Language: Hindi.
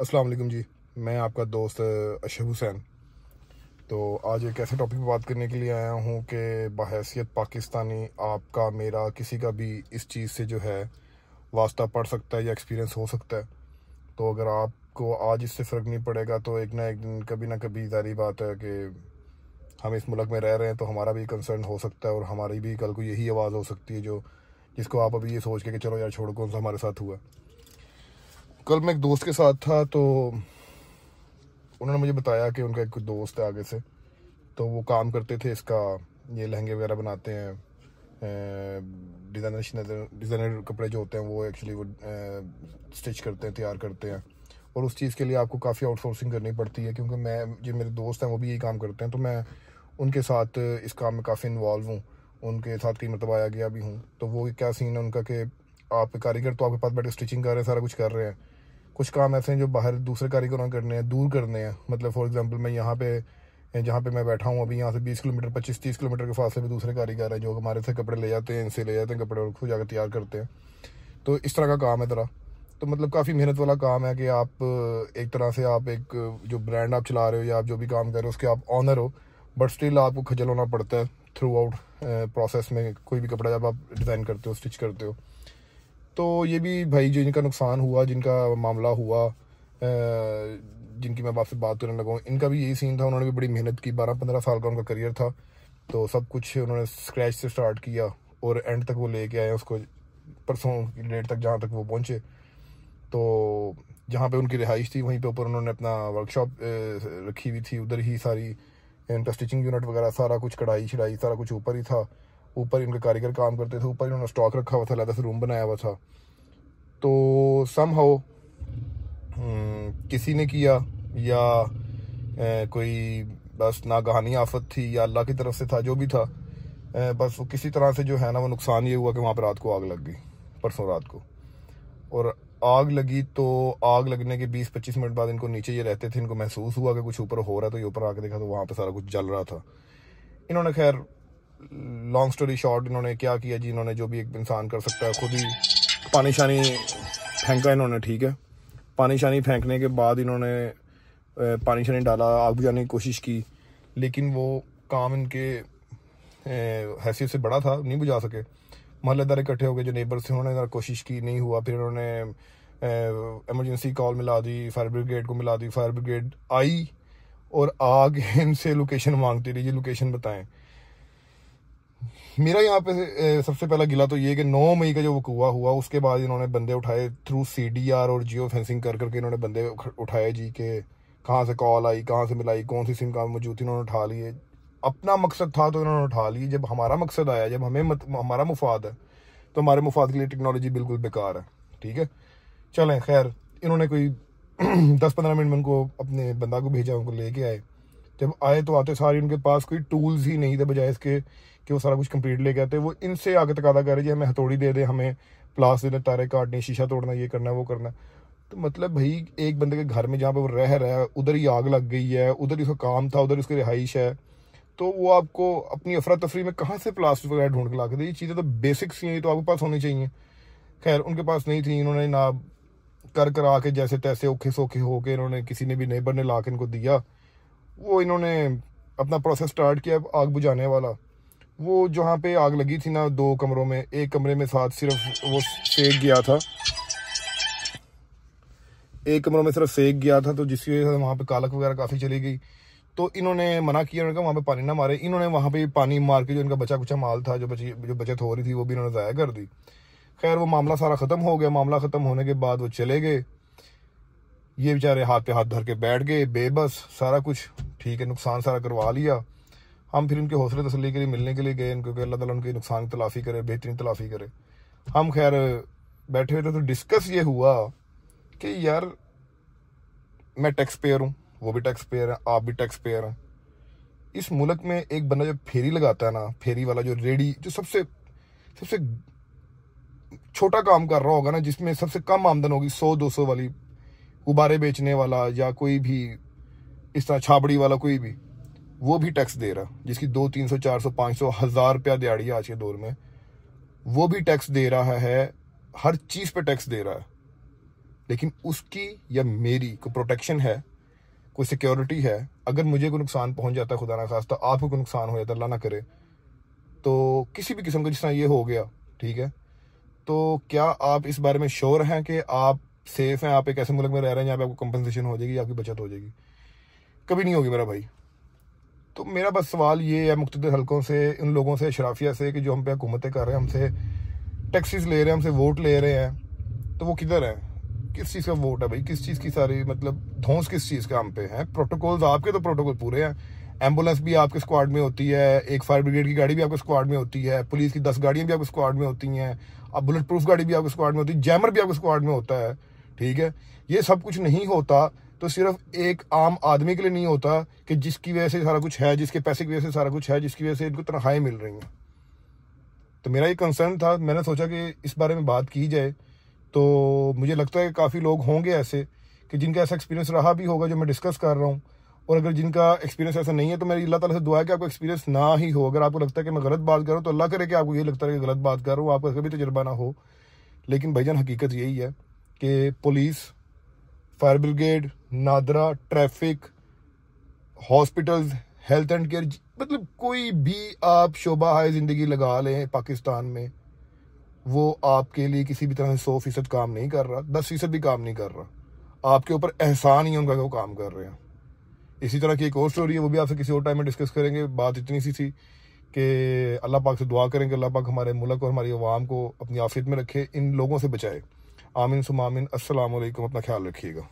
असलम जी मैं आपका दोस्त अशफ हुसैन तो आज एक ऐसे टॉपिक पर बात करने के लिए आया हूँ कि बहसीत पाकिस्तानी आपका मेरा किसी का भी इस चीज़ से जो है वास्ता पड़ सकता है या एक्सपीरियंस हो सकता है तो अगर आपको आज इससे फ़र्क नहीं पड़ेगा तो एक ना एक दिन कभी ना कभी जारी बात है कि हम इस मुल्क में रह रहे हैं तो हमारा भी कंसर्न हो सकता है और हमारी भी कल को यही आवाज़ हो सकती है जो जिसको आप अभी ये सोच के कि चलो यार छोड़ कौन सा हमारे साथ हुआ कल मैं एक दोस्त के साथ था तो उन्होंने मुझे बताया कि उनका एक दोस्त है आगे से तो वो काम करते थे इसका ये लहंगे वगैरह बनाते हैं डिज़ाइनर डिज़ाइनर कपड़े जो होते हैं वो एक्चुअली वो स्टिच करते हैं तैयार करते हैं और उस चीज़ के लिए आपको काफ़ी आउटसोर्सिंग करनी पड़ती है क्योंकि मैं जो मेरे दोस्त हैं वो भी यही काम करते हैं तो मैं उनके साथ इस काम में काफ़ी इन्वॉल्व हूँ उनके साथ कई मरतबा आया गया भी हूँ तो वो क्या सीन है उनका कि आप कारीगर तो आपके पास बैठे स्टिचिंग कर रहे हैं सारा कुछ कर रहे हैं कुछ काम ऐसे हैं जो बाहर दूसरे कार्यक्रम करने हैं दूर करने हैं मतलब फॉर एग्जांपल मैं यहाँ पे जहाँ पे मैं बैठा हूँ अभी यहाँ से 20 किलोमीटर 25-30 किलोमीटर के फासले पे दूसरे कारीगर हैं जो हमारे से कपड़े ले जाते हैं इनसे ले जाते हैं कपड़े और खुद जाकर तैयार करते हैं तो इस तरह का काम है ज़रा तो मतलब काफ़ी मेहनत वाला काम है कि आप एक तरह से आप एक जो ब्रांड आप चला रहे हो या आप जो भी काम कर रहे हो उसके आप ऑनर हो बट स्टिल आपको खजल होना पड़ता है थ्रू आउट प्रोसेस में कोई भी कपड़ा जब आप डिज़ाइन करते हो स्टिच करते हो तो ये भी भाई जो इनका नुकसान हुआ जिनका मामला हुआ जिनकी मैं आपसे बात करने लगा इनका भी यही सीन था उन्होंने भी बड़ी मेहनत की बारह पंद्रह साल का उनका करियर था तो सब कुछ उन्होंने स्क्रैच से स्टार्ट किया और एंड तक वो लेके आए उसको परसों की डेट तक जहाँ तक वो पहुँचे तो जहाँ पे उनकी रिहाइश थी वहीं पे ऊपर उन्होंने अपना वर्कशॉप रखी हुई थी उधर ही सारी इनका स्टिचिंग यूनिट वगैरह सारा कुछ कढ़ाई शढ़ाई सारा कुछ ऊपर ही था ऊपर इनके कारीगर काम करते थे ऊपर इन्होंने स्टॉक रखा हुआ था अलहदा से रूम बनाया हुआ था तो सम हम्म, हाउ किसी ने किया या ए, कोई बस नागहानी आफत थी या अल्लाह की तरफ से था जो भी था ए, बस वो किसी तरह से जो है ना वो नुकसान ये हुआ कि वहाँ पर रात को आग लग गई परसों रात को और आग लगी तो आग लगने के 20-25 मिनट बाद इनको नीचे ये रहते थे इनको महसूस हुआ कि कुछ ऊपर हो रहा है तो ये ऊपर आके देखा तो वहाँ पर सारा कुछ जल रहा था इन्होंने खैर लॉन्ग स्टोरी शॉर्ट इन्होंने क्या किया जी इन्होंने जो भी एक इंसान कर सकता है खुद ही पानी शानी फेंका इन्होंने ठीक है पानी शानी फेंकने के बाद इन्होंने पानी शानी डाला आग बुझाने की कोशिश की लेकिन वो काम इनके हैसियत से बड़ा था नहीं बुझा सके मोहल्लेदार इकट्ठे हो गए जो नेबर्स थे उन्होंने कोशिश की नहीं हुआ फिर उन्होंने एमरजेंसी कॉल मिला दी फायर ब्रिगेड को मिला दी फायर ब्रिगेड आई और आग इनसे लोकेशन मांगती रही ये लोकेशन बताएं मेरा यहाँ पे सबसे पहला गिला तो ये कि 9 मई का जो वकुआ हुआ उसके बाद इन्होंने बंदे उठाए थ्रू सीडीआर और जियो फेंसिंग कर करके इन्होंने बंदे उठाए जी के कहाँ से कॉल आई कहाँ से मिलाई कौन सी सिम कहाँ मौजूद थी इन्होंने उठा लिए अपना मकसद था तो इन्होंने उठा लिए जब हमारा मकसद आया जब हमें मत, हमारा मुफाद है तो हमारे मुफाद के लिए टेक्नोलॉजी बिल्कुल बेकार है ठीक है चलें खैर इन्होंने कोई दस पंद्रह मिनट में उनको अपने बंदा को भेजा उनको लेके आए जब आए तो आते सारे उनके पास कोई टूल्स ही नहीं थे बजाय इसके कि वो सारा कुछ कंप्लीट लेके आते वो इनसे आगे तकादा कर रहे जी हमें हथौड़ी दे दे हमें प्लास देना तारे काटने शीशा तोड़ना ये करना वो करना तो मतलब भाई एक बंदे के घर में जहाँ पे वो रह रहा है उधर ही आग लग गई है उधर ही उसका काम था उधर उसकी रिहाइश है तो वो आपको अपनी अफरा तफरी में कहाँ से प्लास्टिक वगैरह ढूंढ के ला के ये चीज़ें तो बेसिक्स ही हैं तो आपके पास होनी चाहिए खैर उनके पास नहीं थी इन्होंने ना कर कर आके जैसे तैसे औखे सोखे होके इन्होंने किसी ने भी नेबर ने ला के इनको दिया वो इन्होंने अपना प्रोसेस स्टार्ट किया आग बुझाने वाला वो जहाँ पे आग लगी थी ना दो कमरों में एक कमरे में साथ सिर्फ वो सेक गया था एक कमरों में सिर्फ सेक गया था तो जिसकी वजह से वहाँ पे कालक वगैरह काफ़ी चली गई तो इन्होंने मना किया उन्होंने कहा वहाँ पे पानी ना मारे इन्होंने वहाँ पे पानी मार के जो इनका बचा कुचा माल था जो बची जो बचत हो रही थी वो भी इन्होंने ज़ाया कर दी खैर वो मामला सारा ख़त्म हो गया मामला ख़त्म होने के बाद वो चले गए ये बेचारे हाथ पे हाथ धर के बैठ गए बेबस सारा कुछ ठीक है नुकसान सारा करवा लिया हम फिर उनके हौसले तसली के लिए मिलने के लिए गए इनको कि अल्लाह ताला उनके नुकसान की तलाफी करे बेहतरीन तलाफी करे हम खैर बैठे हुए थे तो डिस्कस ये हुआ कि यार मैं टैक्स पेयर हूँ वो भी टैक्स पेयर है आप भी टैक्स पेयर हैं इस मुल्क में एक बंदा जो फेरी लगाता है ना फेरी वाला जो रेडी जो सबसे सबसे छोटा काम कर रहा होगा ना जिसमें सबसे कम आमदन होगी सौ दो सौ वाली उबारे बेचने वाला या कोई भी इस तरह छाबड़ी वाला कोई भी वो भी टैक्स दे रहा जिसकी दो तीन सौ चार सौ पाँच सौ हज़ार रुपया दिहाड़ी आज के दौर में वो भी टैक्स दे रहा है हर चीज़ पे टैक्स दे रहा है लेकिन उसकी या मेरी को प्रोटेक्शन है कोई सिक्योरिटी है अगर मुझे कोई नुकसान पहुंच जाता है खुदा ना खास तो आपको कोई नुकसान हो जाता अल्लाह ना करे तो किसी भी किस्म का जिस तरह ये हो गया ठीक है तो क्या आप इस बारे में श्योर हैं कि आप सेफ हैं आप एक ऐसे मुल्क में रह रहे हैं जहाँ पे आपको कंपनसेशन हो जाएगी आपकी बचत हो जाएगी कभी नहीं होगी मेरा भाई तो मेरा बस सवाल ये है मुख्त हलकों से इन लोगों से शराफिया से कि जो हम पे हुकूमतें कर रहे हैं हमसे टैक्सीज ले रहे हैं हमसे वोट ले रहे हैं तो वो किधर है किस चीज़ का वोट है भाई किस चीज़ की सारी मतलब धोंस किस चीज़ का हम पे है प्रोटोकॉल्स आपके तो प्रोटोकॉल पूरे हैं एम्बुलेंस भी आपके स्क्वाड में होती है एक फायर ब्रिगेड की गाड़ी भी आपके स्क्वाड में होती है पुलिस की दस गाड़ियाँ भी आपके स्क्वाड में होती हैं अब बुलेट प्रूफ गाड़ी भी आपके स्क्वाड में होती है जैमर भी आपके स्क्वाड में होता है ठीक है ये सब कुछ नहीं होता तो सिर्फ एक आम आदमी के लिए नहीं होता कि जिसकी वजह से सारा कुछ है जिसके पैसे की वजह से सारा कुछ है जिसकी वजह से इनको तनख्वाहें मिल रही हैं तो मेरा ये कंसर्न था मैंने सोचा कि इस बारे में बात की जाए तो मुझे लगता है कि काफ़ी लोग होंगे ऐसे कि जिनका ऐसा एक्सपीरियंस रहा भी होगा जो मैं डिस्कस कर रहा हूँ और अगर जिनका एक्सपीरियंस ऐसा नहीं है तो मेरी अल्लाह ताला से दुआ है कि आपको एक्सपीरियंस ना ही हो अगर आपको लगता है कि मैं गलत बात कर रहा हूँ तो अल्लाह करे कि आपको ये लगता है कि गलत बात कर रहा हूँ आपका कभी तजर्बा ना हो लेकिन जान हकीकत यही है कि police fire brigade NADRA traffic hospitals health and care मतलब कोई भी आप शोबा हाय ज़िंदगी लगा लें पाकिस्तान में वो आपके लिए किसी भी तरह से सौ फीसद काम नहीं कर रहा दस फीसद भी काम नहीं कर रहा आपके ऊपर एहसान ही होगा कि वो काम कर रहे हैं इसी तरह की एक और स्टोरी है वो भी आपसे किसी और टाइम में डिस्कस करेंगे बात इतनी सी थी कि अल्लाह पाक से दुआ करें कि अल्लाह पाक हमारे मुल्क और हमारी आवाम को अपनी आफियत में रखे इन लोगों से बचाए आमिन सुमामिन असलम अपना ख्याल रखिएगा